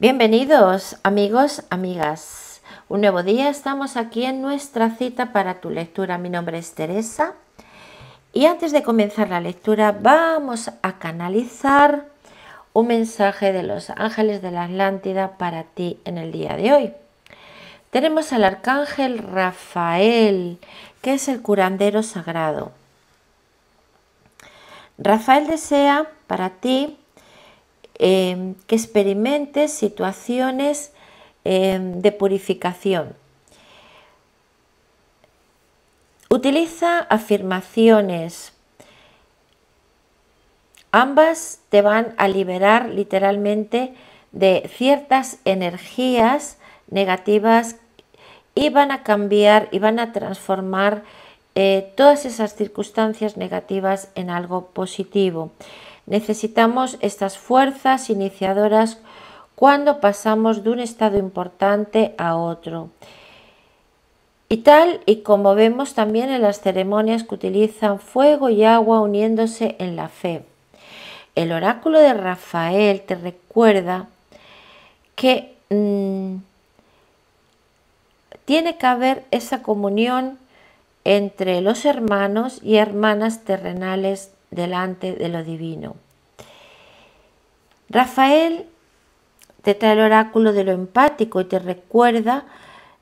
Bienvenidos amigos, amigas. Un nuevo día, estamos aquí en nuestra cita para tu lectura. Mi nombre es Teresa y antes de comenzar la lectura vamos a canalizar un mensaje de los ángeles de la Atlántida para ti en el día de hoy. Tenemos al arcángel Rafael, que es el curandero sagrado. Rafael desea para ti Em, que experimentes situaciones em, de purificación. Utiliza afirmaciones. Ambas te van a liberar literalmente de ciertas energías negativas y van a cambiar y van a transformar eh, todas esas circunstancias negativas en algo positivo. Necesitamos estas fuerzas iniciadoras cuando pasamos de un estado importante a otro. Y tal y como vemos también en las ceremonias que utilizan fuego y agua uniéndose en la fe. El oráculo de Rafael te recuerda que mm, tiene que haber esa comunión entre los hermanos y hermanas terrenales delante de lo divino. Rafael te trae el oráculo de lo empático y te recuerda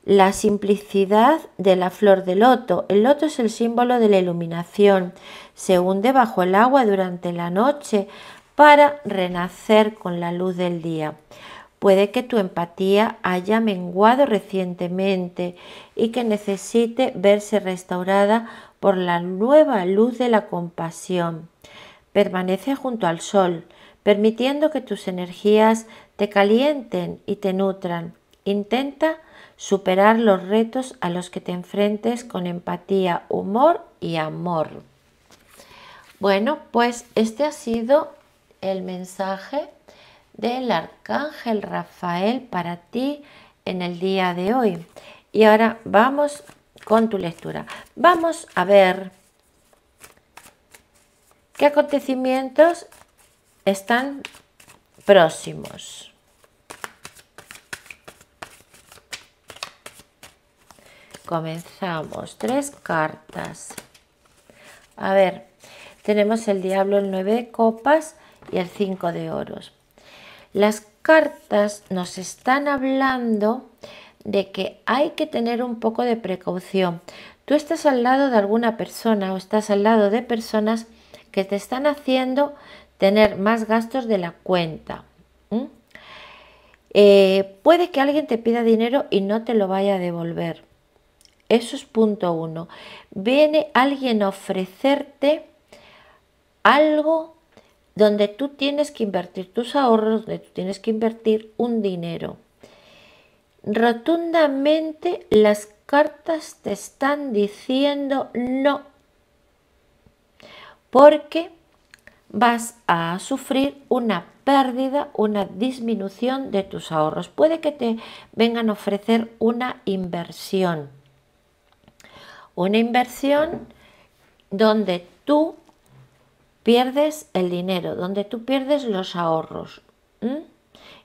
la simplicidad de la flor de loto. El loto es el símbolo de la iluminación. Se hunde bajo el agua durante la noche para renacer con la luz del día. Puede que tu empatía haya menguado recientemente y que necesite verse restaurada por la nueva luz de la compasión. Permanece junto al sol, permitiendo que tus energías te calienten y te nutran. Intenta superar los retos a los que te enfrentes con empatía, humor y amor. Bueno, pues este ha sido el mensaje del arcángel Rafael para ti en el día de hoy. Y ahora vamos con tu lectura. Vamos a ver qué acontecimientos están próximos. Comenzamos. Tres cartas. A ver, tenemos el diablo, el nueve de copas y el 5 de oros. Las cartas nos están hablando de que hay que tener un poco de precaución. Tú estás al lado de alguna persona o estás al lado de personas que te están haciendo tener más gastos de la cuenta. Eh, puede que alguien te pida dinero y no te lo vaya a devolver. Eso es punto uno. Viene alguien a ofrecerte algo donde tú tienes que invertir tus ahorros, donde tú tienes que invertir un dinero rotundamente las cartas te están diciendo no, porque vas a sufrir una pérdida, una disminución de tus ahorros. Puede que te vengan a ofrecer una inversión, una inversión donde tú pierdes el dinero, donde tú pierdes los ahorros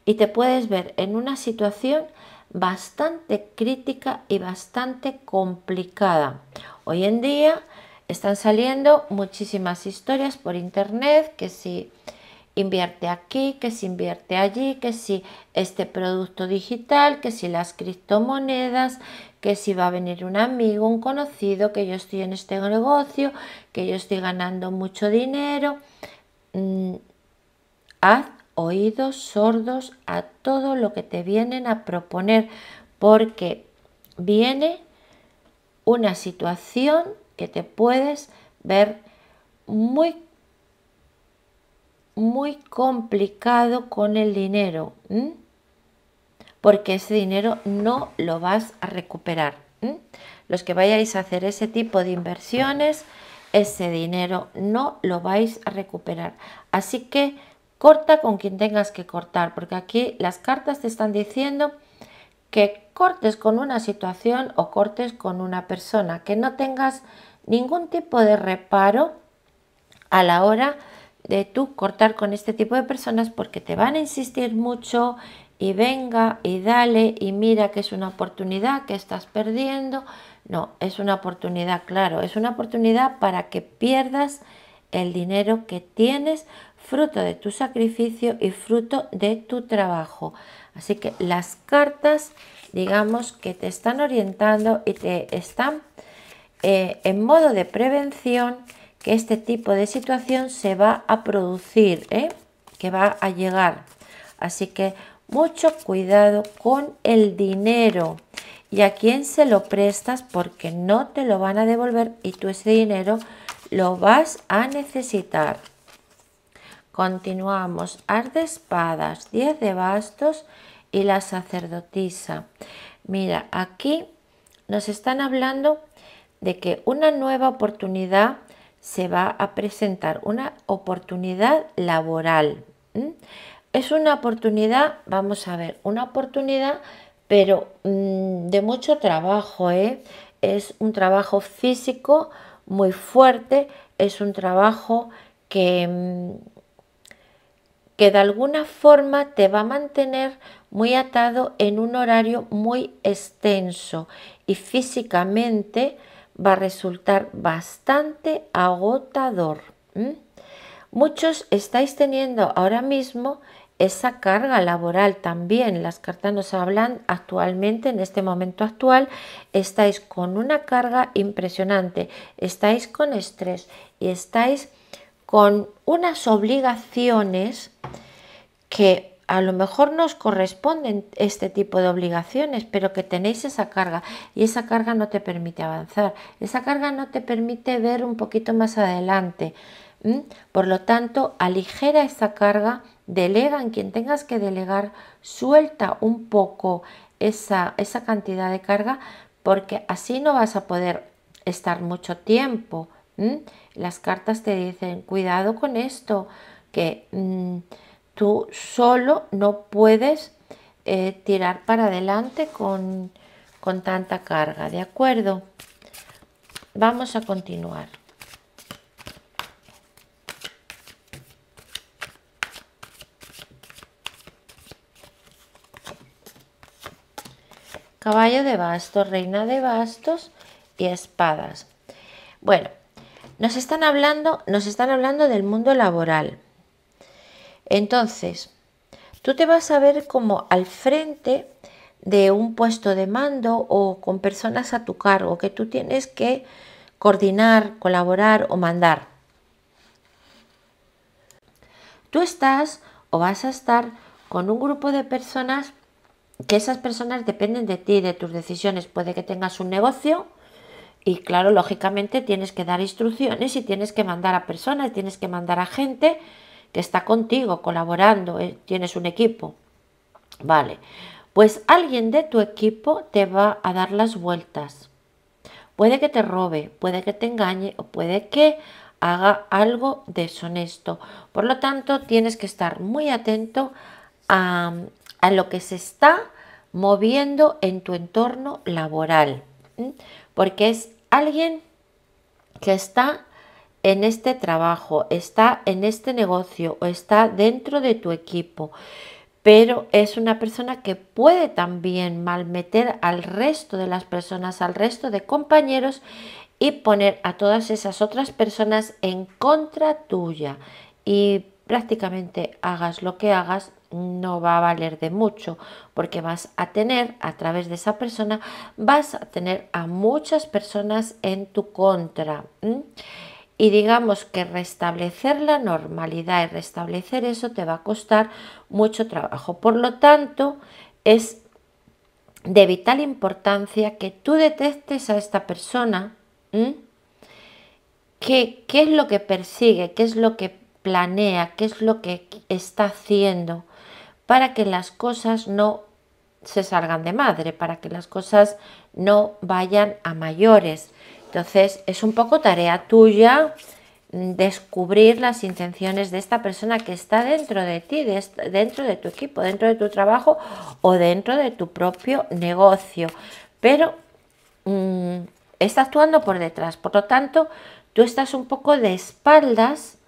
y te puedes ver en una situación bastante crítica y bastante complicada. Hoy en día están saliendo muchísimas historias por internet que si invierte aquí, que si invierte allí, que si este producto digital, que si las criptomonedas, que si va a venir un amigo, un conocido, que yo estoy en este negocio, que yo estoy ganando mucho dinero. Mm, oídos sordos a todo lo que te vienen a proponer, porque viene una situación que te puedes ver muy muy complicado con el dinero, porque ese dinero no lo vas a recuperar. Los que vayáis a hacer ese tipo de inversiones, ese dinero no lo vais a recuperar. Así que corta con quien tengas que cortar, porque aquí las cartas te están diciendo que cortes con una situación o cortes con una persona, que no tengas ningún tipo de reparo a la hora de tú cortar con este tipo de personas porque te van a insistir mucho y venga y dale y mira que es una oportunidad que estás perdiendo. No, es una oportunidad, claro, es una oportunidad para que pierdas el dinero que tienes fruto de tu sacrificio y fruto de tu trabajo. Así que las cartas, digamos que te están orientando y te están eh, en modo de prevención que este tipo de situación se va a producir, ¿eh? que va a llegar. Así que mucho cuidado con el dinero y a quién se lo prestas porque no te lo van a devolver y tú ese dinero lo vas a necesitar. Continuamos. as de espadas, 10 de bastos y la sacerdotisa. Mira, aquí nos están hablando de que una nueva oportunidad se va a presentar, una oportunidad laboral. Es una oportunidad, vamos a ver, una oportunidad, pero mm, de mucho trabajo. ¿eh? Es un trabajo físico muy fuerte, es un trabajo que... Mm, de alguna forma te va a mantener muy atado en un horario muy extenso y físicamente va a resultar bastante agotador. Muchos estáis teniendo ahora mismo esa carga laboral también. Las cartas nos hablan actualmente, en este momento actual, estáis con una carga impresionante, estáis con estrés y estáis con unas obligaciones que a lo mejor nos corresponden este tipo de obligaciones, pero que tenéis esa carga y esa carga no te permite avanzar, esa carga no te permite ver un poquito más adelante. Por lo tanto, aligera esa carga, delega en quien tengas que delegar, suelta un poco esa, esa cantidad de carga, porque así no vas a poder estar mucho tiempo las cartas te dicen, cuidado con esto, que mm, tú solo no puedes eh, tirar para adelante con, con tanta carga, ¿de acuerdo? Vamos a continuar. Caballo de bastos, reina de bastos y espadas. Bueno, nos están hablando, nos están hablando del mundo laboral. Entonces, tú te vas a ver como al frente de un puesto de mando o con personas a tu cargo que tú tienes que coordinar, colaborar o mandar. Tú estás o vas a estar con un grupo de personas que esas personas dependen de ti, de tus decisiones. Puede que tengas un negocio y claro, lógicamente tienes que dar instrucciones y tienes que mandar a personas, tienes que mandar a gente que está contigo, colaborando, eh, tienes un equipo. Vale, pues alguien de tu equipo te va a dar las vueltas. Puede que te robe, puede que te engañe o puede que haga algo deshonesto. Por lo tanto, tienes que estar muy atento a, lo que se está moviendo en tu entorno laboral porque es alguien que está en este trabajo, está en este negocio o está dentro de tu equipo, pero es una persona que puede también malmeter al resto de las personas, al resto de compañeros y poner a todas esas otras personas en contra tuya. Y prácticamente hagas lo que hagas, no va a valer de mucho porque vas a tener a través de esa persona vas a tener a muchas personas en tu contra y digamos que restablecer la normalidad y restablecer eso te va a costar mucho trabajo por lo tanto es de vital importancia que tú detectes a esta persona qué es lo que persigue qué es lo que planea qué es lo que está haciendo para que las cosas no se salgan de madre, para que las cosas no vayan a mayores. Entonces es un poco tarea tuya mm, descubrir las intenciones de esta persona que está dentro de ti, dentro de tu equipo, dentro de tu trabajo o dentro de tu propio negocio. Pero mm, está actuando por detrás, por lo tanto, tú estás un poco de espaldas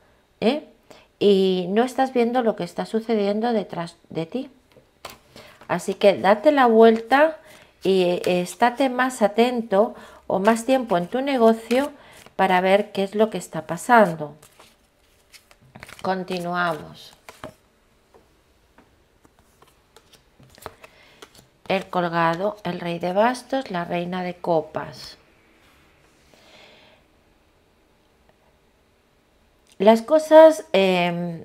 ¿eh? y no estás viendo lo que está sucediendo detrás de ti. Así que date la vuelta y eh, estate más atento o más tiempo en tu negocio para ver qué es lo que está pasando. Continuamos. El colgado, el rey de bastos, la reina de copas. las cosas em,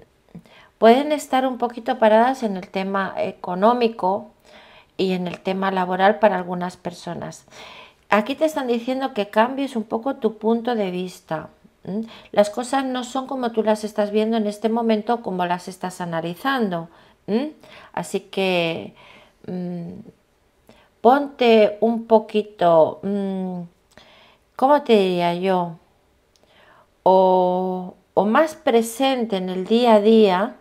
pueden estar un poquito paradas en el tema económico y en el tema laboral para algunas personas. Aquí te están diciendo que cambies un poco tu punto de vista. Las cosas no son como tú las estás viendo en este momento, como las estás analizando. Así que mm, ponte un poquito, mm, ¿cómo te diría yo? O más presente en el día a día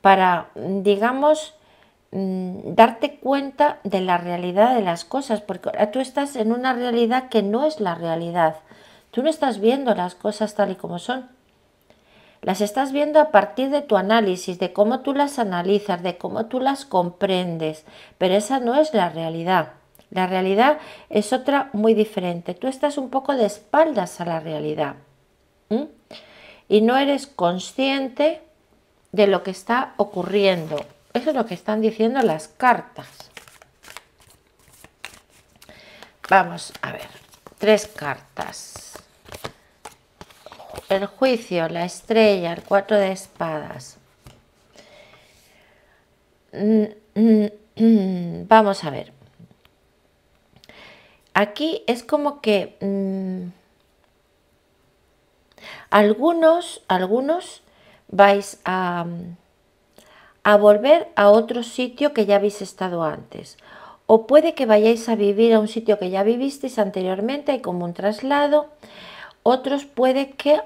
para, digamos, mm, darte cuenta de la realidad de las cosas, porque ahora tú estás en una realidad que no es la realidad. Tú no estás viendo las cosas tal y como son. Las estás viendo a partir de tu análisis, de cómo tú las analizas, de cómo tú las comprendes, pero esa no es la realidad. La realidad es otra muy diferente. Tú estás un poco de espaldas a la realidad y no eres consciente de lo que está ocurriendo. Eso es lo que están diciendo las cartas. Vamos a ver, tres cartas. El juicio, la estrella, el cuatro de espadas. Mm, mm, mm, vamos a ver. Aquí es como que... Algunos, algunos vais a, a volver a otro sitio que ya habéis estado antes. O puede que vayáis a vivir a un sitio que ya vivisteis anteriormente, hay como un traslado. Otros puede que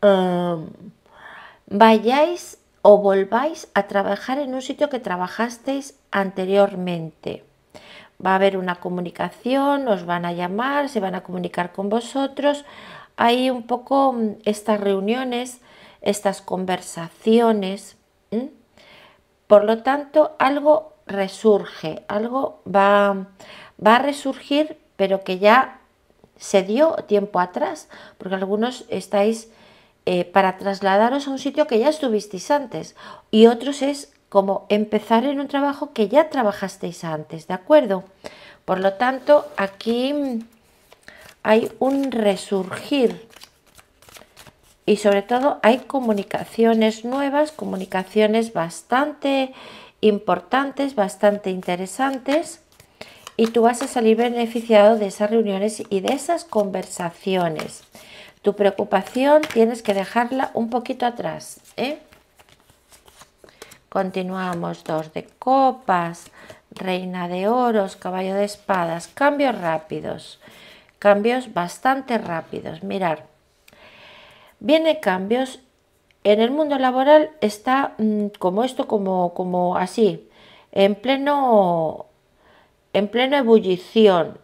em, vayáis o volváis a trabajar en un sitio que trabajasteis anteriormente. Va a haber una comunicación, os van a llamar, se van a comunicar con vosotros hay un poco mm, estas reuniones, estas conversaciones. Por lo tanto, algo resurge, algo va, va a resurgir, pero que ya se dio tiempo atrás, porque algunos estáis eh, para trasladaros a un sitio que ya estuvisteis antes y otros es como empezar en un trabajo que ya trabajasteis antes, ¿de acuerdo? Por lo tanto, aquí mm, hay un resurgir y sobre todo hay comunicaciones nuevas, comunicaciones bastante importantes, bastante interesantes y tú vas a salir beneficiado de esas reuniones y de esas conversaciones. Tu preocupación tienes que dejarla un poquito atrás. ¿eh? Continuamos, dos de copas, reina de oros, caballo de espadas, cambios rápidos cambios bastante rápidos. Mirar, viene cambios en el mundo laboral está mm, como esto, como, como así, en pleno, en pleno ebullición.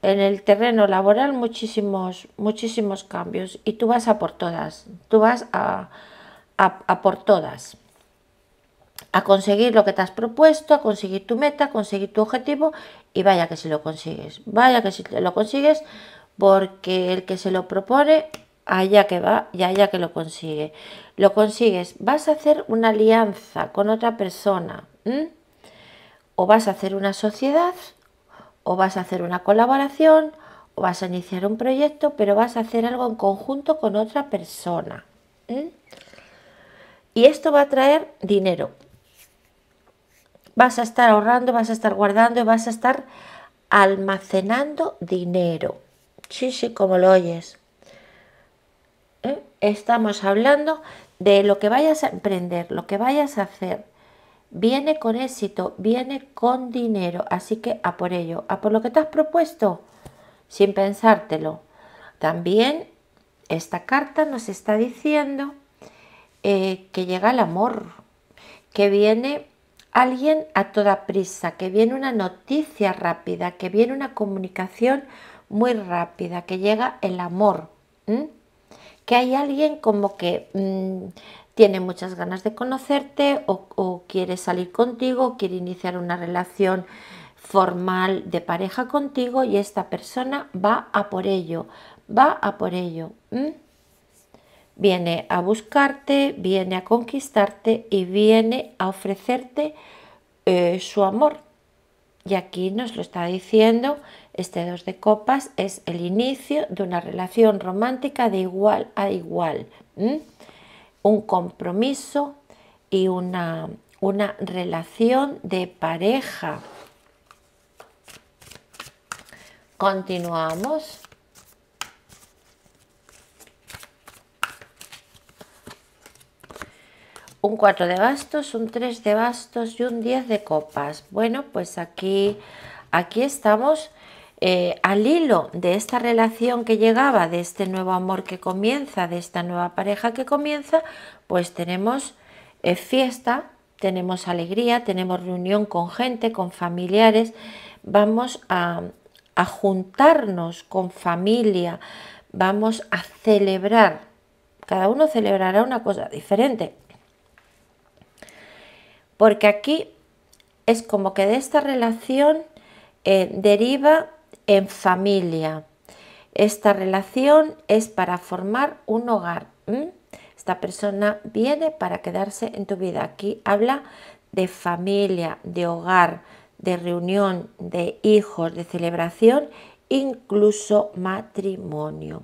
En el terreno laboral muchísimos, muchísimos cambios y tú vas a por todas, tú vas a, a por todas a conseguir lo que te has propuesto, a conseguir tu meta, a conseguir tu objetivo y vaya que si lo consigues, vaya que si lo consigues, porque el que se lo propone, allá que va y allá que lo consigue. Lo consigues, vas a hacer una alianza con otra persona, o vas a hacer una sociedad, o vas a hacer una colaboración, o vas a iniciar un proyecto, pero vas a hacer algo en conjunto con otra persona. Y esto va a traer dinero, vas a estar ahorrando, vas a estar guardando y vas a estar almacenando dinero. Sí, sí, como lo oyes. ¿Eh? Estamos hablando de lo que vayas a emprender, lo que vayas a hacer. Viene con éxito, viene con dinero, así que a por ello, a por lo que te has propuesto, sin pensártelo. También esta carta nos está diciendo eh, que llega el amor, que viene alguien a toda prisa, que viene una noticia rápida, que viene una comunicación muy rápida, que llega el amor, que hay alguien como que mm, tiene muchas ganas de conocerte o, quiere salir contigo, quiere iniciar una relación formal de pareja contigo y esta persona va a por ello, va a por ello viene a buscarte, viene a conquistarte y viene a ofrecerte eh, su amor. Y aquí nos lo está diciendo, este dos de copas es el inicio de una relación romántica de igual a igual. Un compromiso y una relación de pareja. Continuamos. un 4 de bastos, un 3 de bastos y un 10 de copas. Bueno, pues aquí, aquí estamos eh, al hilo de esta relación que llegaba, de este nuevo amor que comienza, de esta nueva pareja que comienza, pues tenemos eh, fiesta, tenemos alegría, tenemos reunión con gente, con familiares, vamos a, a juntarnos con familia, vamos a celebrar. Cada uno celebrará una cosa diferente, porque aquí es como que de esta relación eh, deriva en familia. Esta relación es para formar un hogar. Esta persona viene para quedarse en tu vida. Aquí habla de familia, de hogar, de reunión, de hijos, de celebración, incluso matrimonio.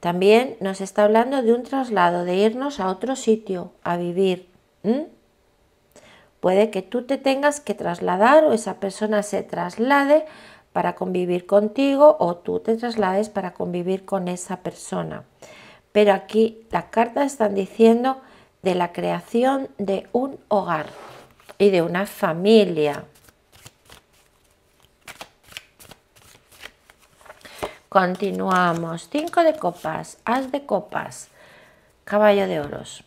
También nos está hablando de un traslado, de irnos a otro sitio a vivir. Puede que tú te tengas que trasladar o esa persona se traslade para convivir contigo o tú te traslades para convivir con esa persona. Pero aquí las cartas están diciendo de la creación de un hogar y de una familia. Continuamos. Cinco de copas, as de copas, caballo de oros.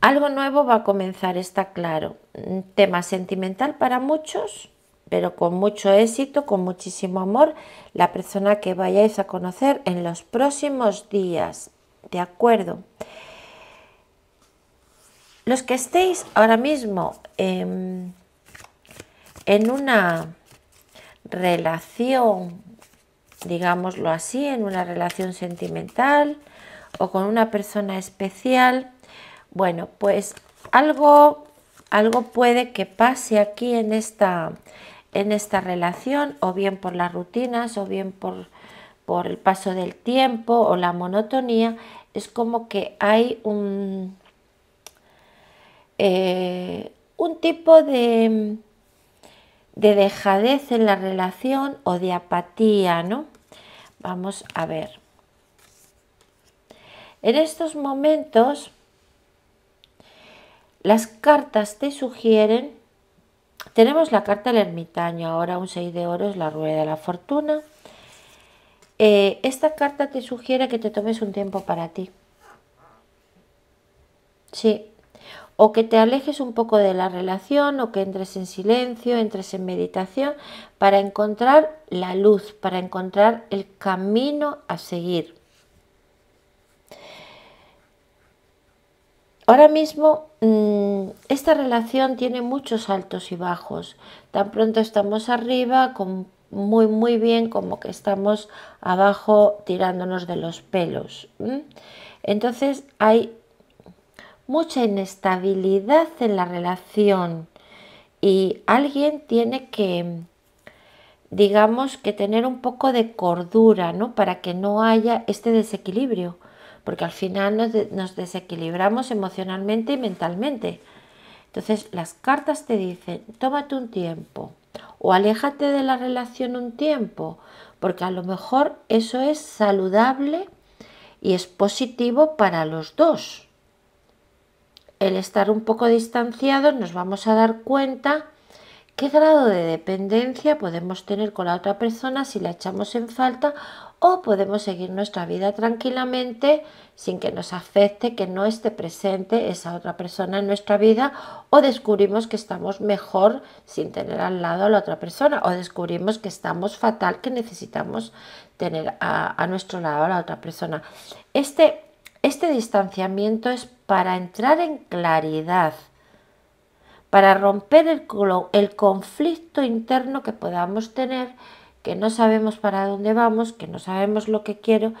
Algo nuevo va a comenzar, está claro. Un mm, tema sentimental para muchos, pero con mucho éxito, con muchísimo amor, la persona que vayáis a conocer en los próximos días. ¿De acuerdo? Los que estéis ahora mismo em, en una relación, digámoslo así, en una relación sentimental o con una persona especial, bueno, pues algo, algo puede que pase aquí en esta, en esta relación, o bien por las rutinas, o bien por, por el paso del tiempo, o la monotonía. Es como que hay un, eh, un tipo de, de dejadez en la relación o de apatía, ¿no? Vamos a ver. En estos momentos las cartas te sugieren, tenemos la carta del ermitaño, ahora un 6 de oro es la rueda de la fortuna. Eh, esta carta te sugiere que te tomes un tiempo para ti. Sí, o que te alejes un poco de la relación o que entres en silencio, entres en meditación para encontrar la luz, para encontrar el camino a seguir. Ahora mismo mm, esta relación tiene muchos altos y bajos. Tan pronto estamos arriba, con muy muy bien, como que estamos abajo tirándonos de los pelos. Entonces hay mucha inestabilidad en la relación y alguien tiene que, digamos, que tener un poco de cordura, ¿no? Para que no haya este desequilibrio porque al final nos, desequilibramos emocionalmente y mentalmente. Entonces las cartas te dicen, tómate un tiempo o aléjate de la relación un tiempo, porque a lo mejor eso es saludable y es positivo para los dos. El estar un poco distanciados nos vamos a dar cuenta qué grado de dependencia podemos tener con la otra persona si la echamos en falta o podemos seguir nuestra vida tranquilamente sin que nos afecte que no esté presente esa otra persona en nuestra vida o descubrimos que estamos mejor sin tener al lado a la otra persona o descubrimos que estamos fatal que necesitamos tener a, nuestro lado a la otra persona. Este, este distanciamiento es para entrar en claridad para romper el, el conflicto interno que podamos tener que no sabemos para dónde vamos, que no sabemos lo que quiero,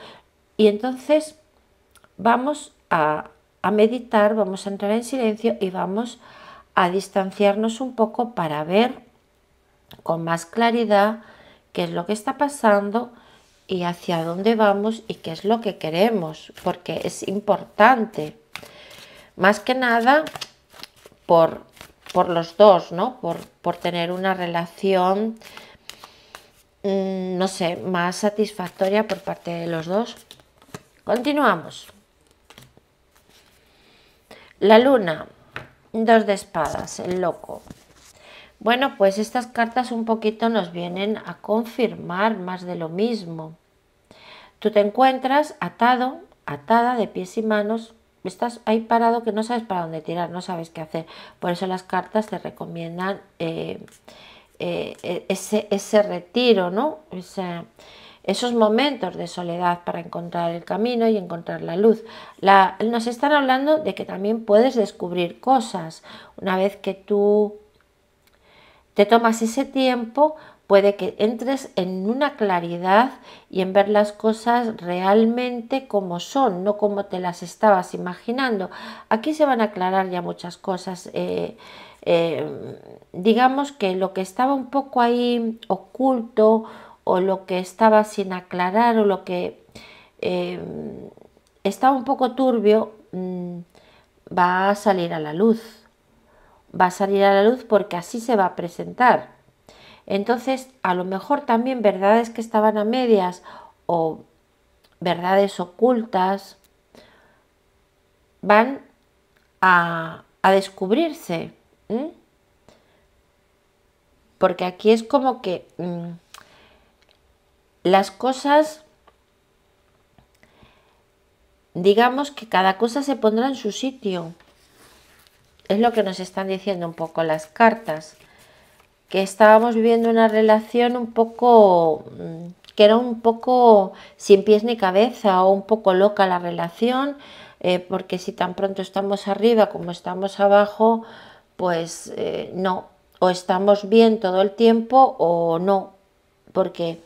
y entonces vamos a, meditar, vamos a entrar en silencio y vamos a distanciarnos un poco para ver con más claridad qué es lo que está pasando y hacia dónde vamos y qué es lo que queremos, porque es importante. Más que nada por, los dos, ¿no? Por, por tener una relación Mm, no sé, más satisfactoria por parte de los dos. Continuamos. La luna, dos de espadas, el loco. Bueno, pues estas cartas un poquito nos vienen a confirmar más de lo mismo. Tú te encuentras atado, atada de pies y manos, estás ahí parado que no sabes para dónde tirar, no sabes qué hacer. Por eso las cartas te recomiendan eh, eh, e, ese, ese, retiro, ¿no? esos momentos de soledad para encontrar el camino y encontrar la luz. La, nos están hablando de que también puedes descubrir cosas. Una vez que tú te tomas ese tiempo, puede que entres en una claridad y en ver las cosas realmente como son, no como te las estabas imaginando. Aquí se van a aclarar ya muchas cosas. Eh, eh, digamos que lo que estaba un poco ahí oculto o lo que estaba sin aclarar o lo que eh, estaba un poco turbio mm, va a salir a la luz. Va a salir a la luz porque así se va a presentar entonces, a lo mejor también verdades que estaban a medias o verdades ocultas van a, descubrirse. Porque aquí es como que mm, las cosas, digamos que cada cosa se pondrá en su sitio. Es lo que nos están diciendo un poco las cartas que estábamos viviendo una relación un poco mm, que era un poco sin pies ni cabeza o un poco loca la relación, eh, porque si tan pronto estamos arriba como estamos abajo, pues eh, no, o estamos bien todo el tiempo o no, porque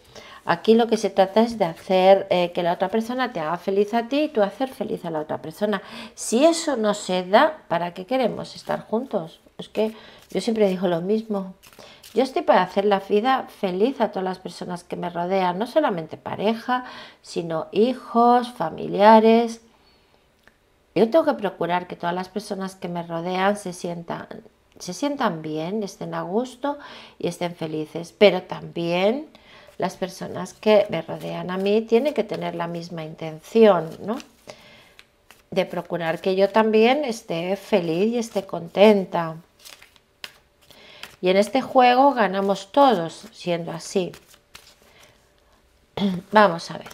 aquí lo que se trata es de hacer eh, que la otra persona te haga feliz a ti y tú hacer feliz a la otra persona. Si eso no se da, ¿para qué queremos estar juntos? Es que yo siempre digo lo mismo. Yo estoy para hacer la vida feliz a todas las personas que me rodean, no solamente pareja, sino hijos, familiares. Yo tengo que procurar que todas las personas que me rodean se sientan, se sientan bien, estén a gusto y estén felices, pero también las personas que me rodean a mí tienen que tener la misma intención, ¿no? De procurar que yo también esté feliz y esté contenta. Y en este juego ganamos todos siendo así. Vamos a ver.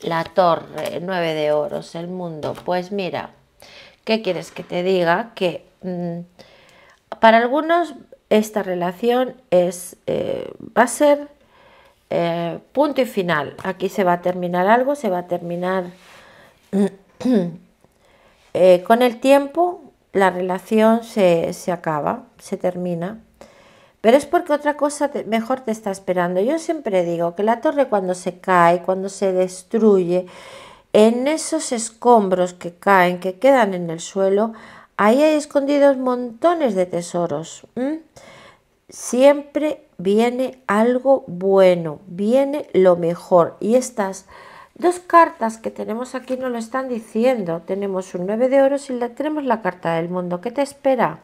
La torre, nueve de oros, el mundo. Pues mira, ¿qué quieres que te diga? Que mm, para algunos esta relación es, eh, va a ser eh, punto y final. Aquí se va a terminar algo, se va a terminar eh, con el tiempo, la relación se, acaba, se termina. Pero es porque otra cosa mejor te está esperando. Yo siempre digo que la torre cuando se cae, cuando se destruye, en esos escombros que caen, que quedan en el suelo, ahí hay escondidos montones de tesoros. Siempre viene algo bueno, viene lo mejor. Y estás Dos cartas que tenemos aquí nos lo están diciendo. Tenemos un 9 de oro y la, tenemos la carta del mundo. ¿Qué te espera?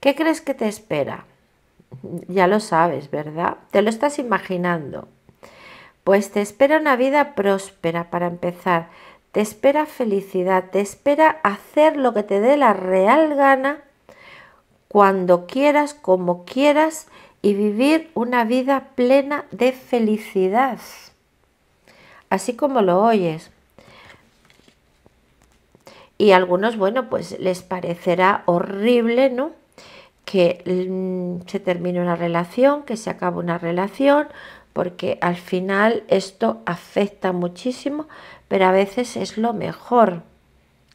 ¿Qué crees que te espera? Ya lo sabes, ¿verdad? Te lo estás imaginando. Pues te espera una vida próspera para empezar. Te espera felicidad, te espera hacer lo que te dé la real gana cuando quieras, como quieras y vivir una vida plena de felicidad así como lo oyes. Y algunos, bueno, pues les parecerá horrible, ¿no? Que mm, se termine una relación, que se acabe una relación, porque al final esto afecta muchísimo, pero a veces es lo mejor,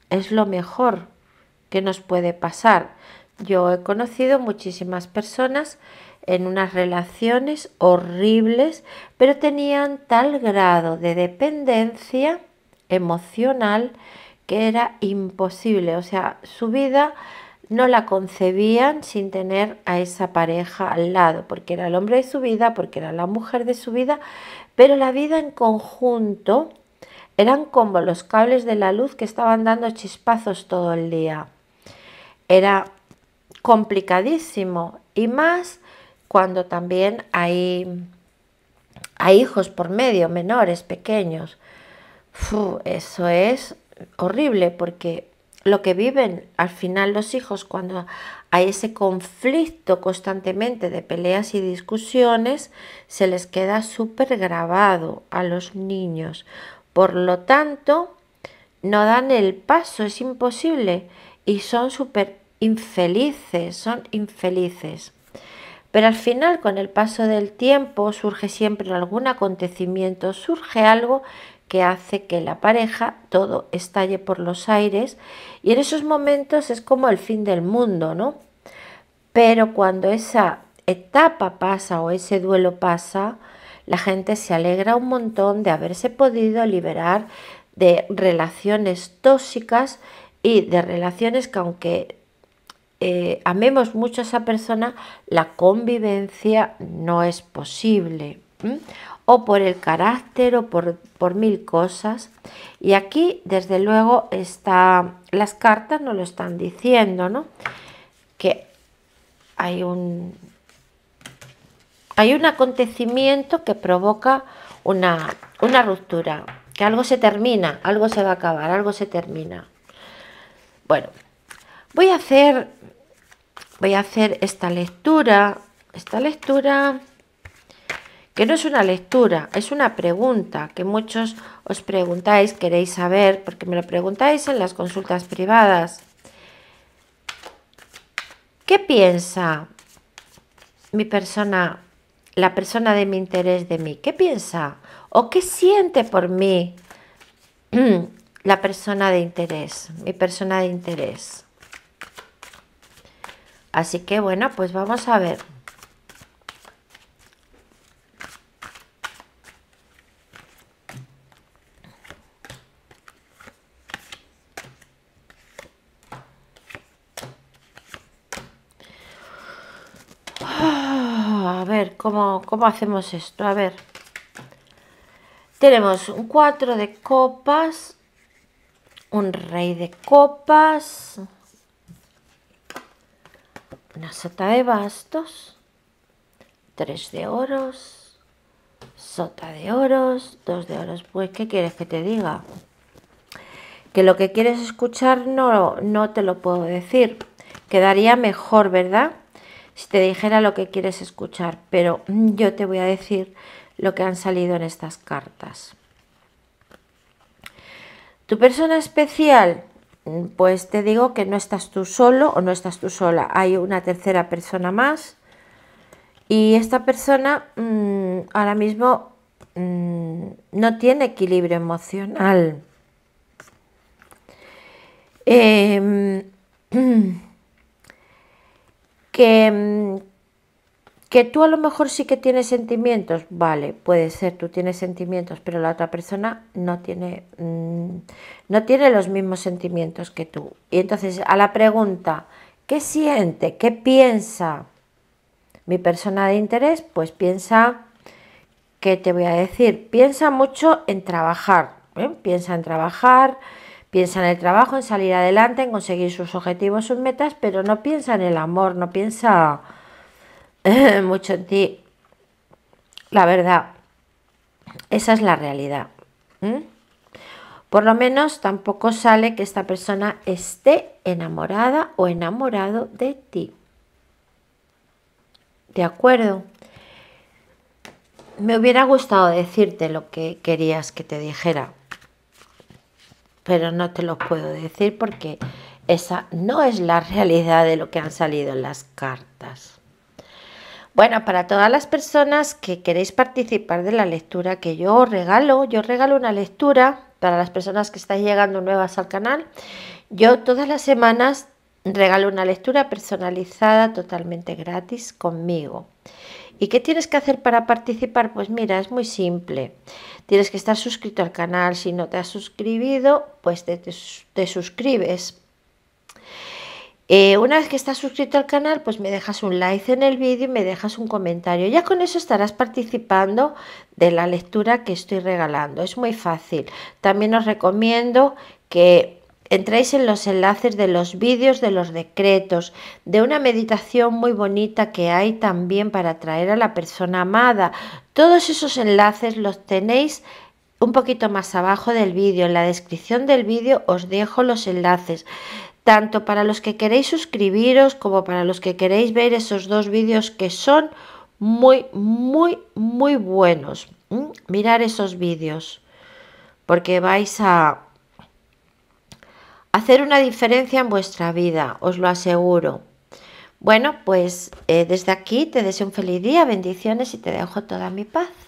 es lo mejor que nos puede pasar. Yo he conocido muchísimas personas en unas relaciones horribles, pero tenían tal grado de dependencia emocional que era imposible, o sea, su vida no la concebían sin tener a esa pareja al lado, porque era el hombre de su vida, porque era la mujer de su vida, pero la vida en conjunto eran como los cables de la luz que estaban dando chispazos todo el día. Era complicadísimo y más cuando también hay, hay hijos por medio, menores, pequeños. eso es horrible porque lo que viven al final los hijos cuando hay ese conflicto constantemente de peleas y discusiones, se les queda súper grabado a los niños. Por lo tanto, no dan el paso, es imposible y son súper infelices, son infelices. Pero al final, con el paso del tiempo, surge siempre algún acontecimiento, surge algo que hace que la pareja todo estalle por los aires y en esos momentos es como el fin del mundo, ¿no? Pero cuando esa etapa pasa o ese duelo pasa, la gente se alegra un montón de haberse podido liberar de relaciones tóxicas y de relaciones que aunque eh, amemos mucho a esa persona, la convivencia no es posible. O por el carácter o por, por mil cosas. Y aquí, desde luego, está, las cartas nos lo están diciendo, ¿no? Que hay un, hay un acontecimiento que provoca una, una, ruptura, que algo se termina, algo se va a acabar, algo se termina. Bueno, voy a hacer voy a hacer esta lectura, esta lectura que no es una lectura, es una pregunta que muchos os preguntáis, queréis saber, porque me lo preguntáis en las consultas privadas. ¿Qué piensa mi persona, la persona de mi interés de mí? ¿Qué piensa o qué siente por mí la persona de interés, mi persona de interés? Así que bueno, pues vamos a ver. Ah, a ver, ¿cómo, ¿cómo, hacemos esto? A ver. Tenemos un 4 de copas, un rey de copas, una sota de bastos, tres de oros, sota de oros, dos de oros. Pues, ¿qué quieres que te diga? Que lo que quieres escuchar no, no te lo puedo decir. Quedaría mejor, ¿verdad? Si te dijera lo que quieres escuchar, pero yo te voy a decir lo que han salido en estas cartas. Tu persona especial Mm, pues te digo que no estás tú solo o no estás tú sola, hay una tercera persona más y esta persona mm, ahora mismo mm, no tiene equilibrio emocional. Em, que, que tú a lo mejor sí que tienes sentimientos, vale, puede ser, tú tienes sentimientos, pero la otra persona no tiene, mm, no tiene los mismos sentimientos que tú. Y entonces a la pregunta, ¿qué siente? ¿Qué piensa mi persona de interés? Pues piensa, ¿qué te voy a decir? Piensa mucho en trabajar, ¿eh? piensa en trabajar, Piensa en el trabajo, en salir adelante, en conseguir sus objetivos, sus metas, pero no piensa en el amor, no piensa mucho en ti. La verdad, esa es la realidad. Por lo menos tampoco sale que esta persona esté enamorada o enamorado de ti. ¿De acuerdo? Me hubiera gustado decirte lo que querías que te dijera, pero no te lo puedo decir porque esa no es la realidad de lo que han salido en las cartas. Bueno, para todas las personas que queréis participar de la lectura que yo regalo, yo regalo una lectura para las personas que están llegando nuevas al canal. Yo todas las semanas regalo una lectura personalizada totalmente gratis conmigo. ¿Y qué tienes que hacer para participar? Pues mira, es muy simple. Tienes que estar suscrito al canal. Si no te has suscribido, pues te suscribes. Eh, una vez que estás suscrito al canal, pues me dejas un like en el vídeo y me dejas un comentario. Ya con eso estarás participando de la lectura que estoy regalando. Es muy fácil. También os recomiendo que entréis en los enlaces de los vídeos de los decretos, de una meditación muy bonita que hay también para atraer a la persona amada. Todos esos enlaces los tenéis un poquito más abajo del vídeo. En la descripción del vídeo os dejo los enlaces tanto para los que queréis suscribiros como para los que queréis ver esos dos vídeos que son muy, muy, muy buenos. Mm, Mirar esos vídeos porque vais a hacer una diferencia en vuestra vida, os lo aseguro. Bueno, pues eh, desde aquí te deseo un feliz día, bendiciones y te dejo toda mi paz.